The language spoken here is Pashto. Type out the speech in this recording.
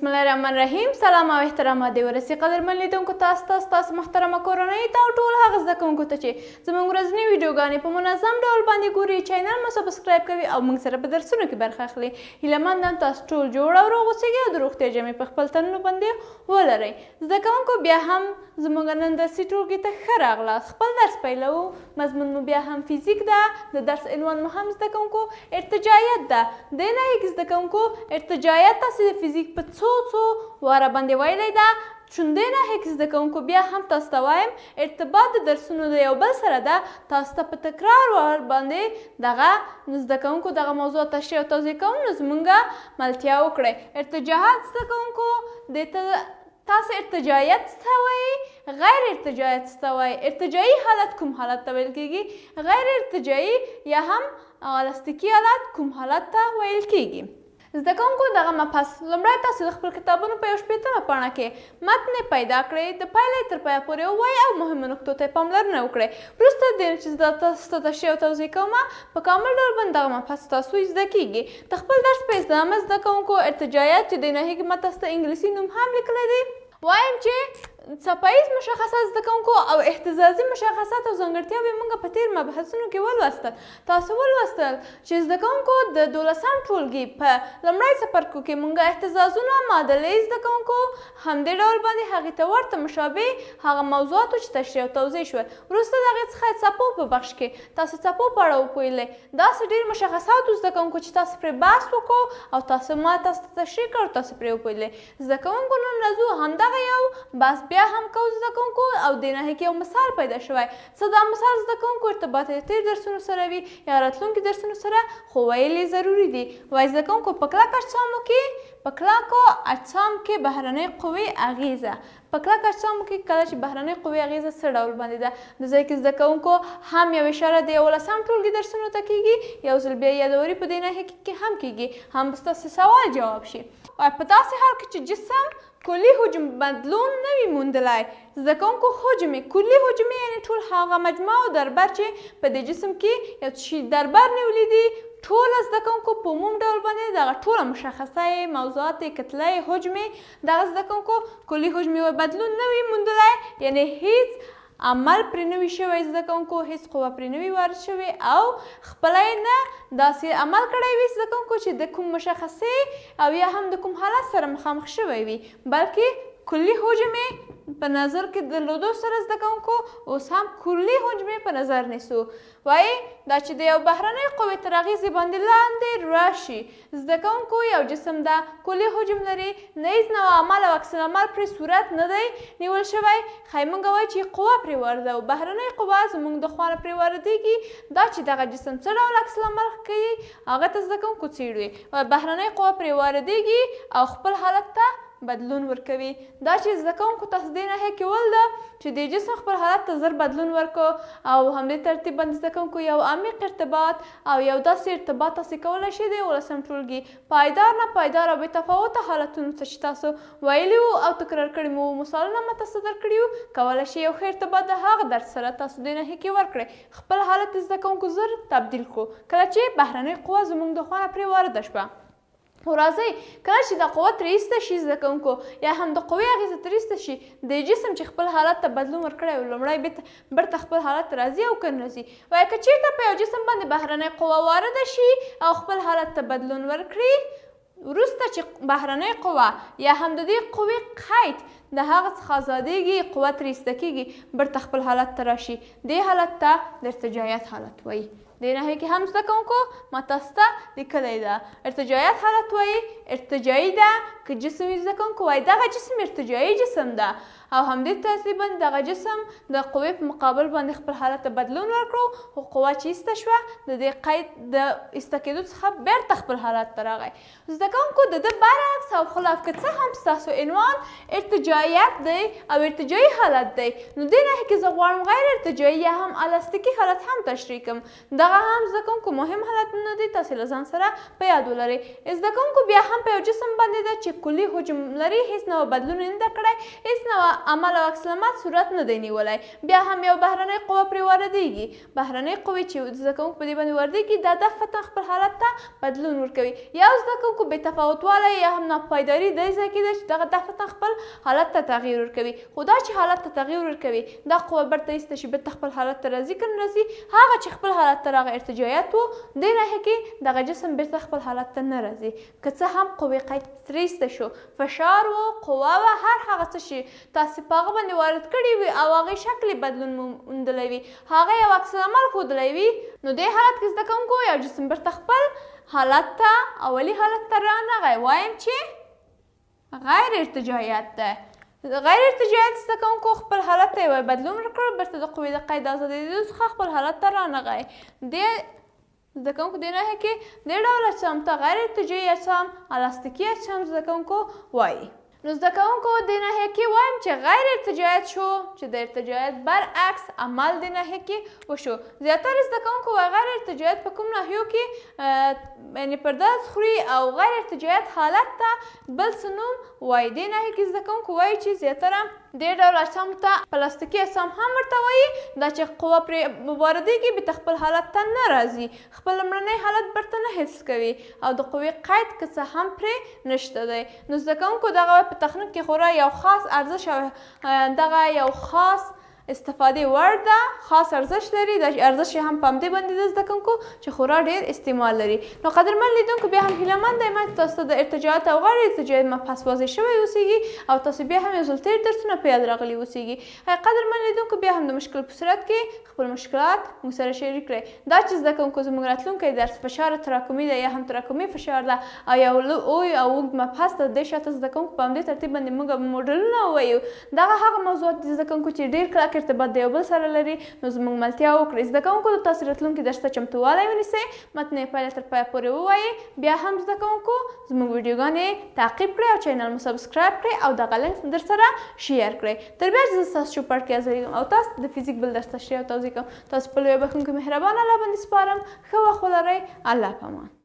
بسم الله الرحمن الرحیم سلام او احترام دې ورسې قدرمن لیدونکو تاسو ته تاسو محترمه کورنۍ ته ټول هغه زده کوونکو ته چې زموږ ورځنی ویډیوګانې په منظم ډول باندې ګوري چینل مو سبسکرایب کوي او موږ سره په درسونو کې برخه اخلي هیله مند نن تاسو ټول جوړ او روغ اوسئ او د روغتیا جامې په خپل تنونو باندې ولرئ زده کوونکو بیا هم زموږ نن درسي ټولګي ته ښه راغلاست خپل درس پیلوو مضمون مو بیا هم فزیک ده د درس عنوان مو هم زده کوونکو ارتجایت ده دې نه یې زده کوونکو ارتجایت تاسې د فزیک په څو څو واره باندې ویلی ده چونده نه هیڅ زده کوونکو بیا هم تاسو ته وایم ارتباط د درسونو د یو بل سره ده تاسو ته په تکرار ور باندې دغه زده کوونکو دغه موضوع تشریح او توضیح کوم نو زمونږ ملتیا وکړئ ارتجاحات زده کوونکو د تاسو ارتجاعیت څه وایي غیر ارتجاعیت څه وایي ارتجاعي حالت کوم حالت ته ویل کیږي غیر ارتجاعي یا هم لاستیکي حالت کوم حالت ته ویل کیږي زده کوونکو دغه مپس لومړی تاسو د خپل کتابونو په یو شپېتمه پاڼه کې متن پیدا کړئ د پایلې تر پایه پورې ووایئ او مهمو نکتو ته یې پاملرنه وکړئ وروسته د چې زه تاسو ته تشریح او توضیح کوم په کامل ډول باندې دغه مپس تاسو زده کیږي د خپل درس په ازدامه زده کوونکو ارتجایات چې د نهي کې متس ته انګلیسي نوم هم لیکلی دی وایم چې څپایز مشخصات زده کوونکو او احتزازي مشخصات او ځانګړتیاوې موږ په تیر مبحثونو کې ولوستل تاسو ولوستل چې زده کوونکو د دولسم ټولګي په لومړی څپرکو کې موږ احتزازونه معادلې زده کوونکو همدې ډول باندې هغې ته ورته مشابه هغه موضوعاتو چې تشریح او توضیح شول وروسته د هغې څخه څپو په بخش کې تاسو څپو په اړه وپوهیلئ داسې ډېر مشخصاتو زده کوونکو چې تاسو پرې بحث وکړو او تاسو ما تاسو ته تشریح کړو تاسو پرې وپوهیلئ زده کوونکو نن راځو همدغه یو بحث بیا هم کو زده کوونکو او د نه کې یو مثال پیدا شوی څه دا مثال زده کوونکو ارتباط د تیر درسونو سره وي یا راتلونکي درسونو سره خو ویلې ضروری دي وای زده کوونکو په کلکه چامو کې په کلاکو اجسام کې بهرنۍ قوې اغیزه په کلک اجسامو کې کله چې بهرنۍ قوې اغیزه څه ډول باندې ده د ځای کې زده کوونکو هم یو اشاره د یولسم ټولګي درسونو ته کیږي یو ځل بیا یادوري په دې ناحیه کې هم کیږي هم ستاسې سوال جواب شي او په داسې حال کې چې جسم کلی حجم بدلون نوی موندلای زده کوونکو حجم کلی حجم یعنی ټول هغه مجموعه دربر چې په دې جسم کې یو شی دربر نیولې دي ټول زده کوونکو په عموم ډول باندې دغه ټوله مشخصه موضوعات کتله حجمې دغه زده کوونکو کلي حجمې و بدلون نه وي موندلی یعنی هیڅ عمل پرې نوي شوی زده کوونکو هیڅ قوه پرې نوي وارد شوی او خپله نه داسې عمل کړی وي زده کوونکو چې د کوم مشخصې او یا هم د کوم حالت سره مخامخ شوی وي بلکې کلی حجمې په نظر کې درلودو سره زده کوونکو اوس هم کلی حجمې په نظر نیسو وایي دا چې د یو بهرنۍ قوې تر اغېزې باندې لاندې راشي زده کوونکو یو جسم ده کلی حجم لري نیز نو عمل او عکس العمل پرې صورت نه دی نیول شوی ښایي موږ وایو چې قوه پرې وارده او بهرنۍ قوه زموږ د خوانه پرې واردېږي دا چې دغه جسم څه ډول عکس العمل کوي هغه ته زده کوونکو څېړي بهرنۍ قوه پرې واردېږي او خپل حالت ته بدلون ورکوي دا چې زده کوونکو ته دې نهي کول ده چې د جسم خپل حالت ته زر بدلون ورکو او همدې ترتیب باندې زده کوونکو یو عمیق ارتباط او یو داسې ارتباط تاسې کولی شئ د ولسم ټولګي پایدار نه پایدار او بې تفاوته حالتونو ته چې تاسو ویلي وو او تکرار کړي مو مثالونه مو تاسو درکړي وو کولی شئ یو ښه ارتباط د هغه درس سره تاسو دې نهي کې ورکړئ خپل حالت زده کوونکو زر تبدیل کړو کله چې بهرنۍ قوه زموږ د خوا نه پرې وارده شوه راځي کله چې د قوت تریسته شي زده کوونکو یا هم د قوې اغیزه تریسته شي د جسم چې خپل حالت ته بدلون ورکړي لومړی بیت برته خپل حالت راځي او کن راځي وای که چیرته په یو جسم باندې بهرنۍ قوه وارده شي او خپل حالت ته بدلون ورکړي وروسته چې بهرنۍ قوه یا هم د دې قوې قید د هغه څخه ازادېږي قوه تریسته کیږي بیرته خپل حالت ته راشي دې حالت ته د ارتجاعیت حالت وایي دی نحوي کې هم زده کوونکو متاسته لیکلی ده ارتجاعیت حالت وایي ارتجاعي ده که جسم یې ځکه کوی دغه جسم ارتجاعي جسم ده او همدې ترتیب باندې دغه جسم د قوې په مقابل باندې خپل حالت ته بدلون ورکړو خو قوه چې ایسته شوه د دې قید د ایسته کېدو څخه بیرته خپل حالت ته راغی زده کوونکو د ده برعکس او خلاف که څه هم ستاسو عنوان ارتجاعیت دی او ارتجاعي حالت دی نو دې نښې کې زه غواړم غیر ارتجاعي یا هم الاستیکي حالت هم تشریح کړم دغه هم زده کوونکو مهم حالتونه دي تاسې له ځان سره په یاد ولرئ زده کوونکو بیا هم په یو جسم باندې ده چې کلي حجم لري هیڅ نو بدلون نه ده کړی هیڅ نو عمل او عکس العمل صورت نه دی نیولی بیا هم یو بهرنۍ قوه پرې واردېږي بهرنۍ قوې چې زده کوونکو په دې باندې واردېږي دا دفتن خپل حالت ته بدلون ورکوي یو زده کوونکو بې تفاوتوالی یا هم ناپایداري دی ځای کې ده چې دغه دفتن خپل حالت ته تغییر ورکوي خو دا چې حالت ته تغییر ورکوي دا قوه بیرته ایسته شي بیرته خپل حالت ته راځي که نه راځي هغه چې خپل حالت ته راغی ارتجاعیت و دې ناحیه کې دغه جسم بیرته خپل حالت ته نه راځي که څه هم قوې قید ترې ایسته شو فشار و قوا و هر هغه څه چې تاسو په هغه باندې وارد کړي وي او هغې شکل بدلون موندلی وي هغه یو عکس العمل ښودلی وي نو دې حالت کې زده کوونکو یو جسم بیرته خپل حالت ته اولي حالت ته رانغی وایم چې غیر ارتجاعیت ده غیر ارتجاعیت زده کوونکو خپل حالت ته یوه بدلون ورکړ بیرته د قوې د قید ازادېدو څخه خپل حالت ته رانغی دې زده کوونکو د نښې کې درې ډوله چم ته غیر ارتجاعي اچم الاستیکي اچم زده کوونکو وایي نو زده کوونکو د ناحیه کې وایم چې غیر ارتجاعیت شو چې د ارتجاعیت برعکس عمل د ناحیه کې وشو زیاتره زده کوونکو وایي غیر ارتجاعیت په کوم ناحیو کې یعنې پرداز خوري او غیر ارتجاعیت حالت ته بل څه نوم وایي دې ناحیه کې زده کوونکو وایي چې زیاتره ډېر ډول اجسامو ته پلاستیکي اجسام هم ورته وایي دا چې قوه پرې واردېږي بېرته خپل حالت ته نه راځي خپل لومړنی حالت بیرته نه حس کوي او د قوې قید که څه هم پرې نشته دی نو زده کوونکو دغه په تخنیک کې خورا یو خاص ارزش او دغه یو خاص استفاده وړ ده خاص ارزښت لري د ارزښت هم په همدې باندې د زده کوونکو چې خورا ډیر استعمال لري نو قدرمن لیدونکو بیا هم هیله مند یم چې تاسو د ارتجاعات او غیر ارتجاعات مبحث واضح شوی اوسیږي او تاسو بیا هم یو ځل تیر درسونه په یاد راغلي اوسیږي هی قدرمن لیدونکو بیا هم د مشکل په صورت کې خپل مشکلات موږ سره شریک کړئ دا چې زده کوونکو زموږ راتلونکی درس فشار تراکمي ده یا هم تراکمي فشار ده او یو لوی او اوږد مبحث ده د شاته زده کوونکو په همدې ترتیب باندې موږ موډلونه وایو دغه هغه موضوعات دي زده کوونکو چې ډیر کلک ارتباط د یو بل سره لري نو زموږ ملتیا وکړئ زده کوونکو د تاسو راتلونکي درس ته چمتووالی ونیسئ متن یې پایله تر پایه پورې ووایئ بیا هم زده کوونکو زموږ ویډیوګانې تعقیب کړئ او چینل مو سبسکرایب کړئ او دغه لینک در سره شیر کړئ تر بیا چې زه ستاسو چوپړ کې حاضرېږم او تاسو د فزیک بل درس تشریح او توضیح کوم تاسو په لویه بخښونکې مهربانه الله باندې سپارم ښه وخت ولرئ الله پامان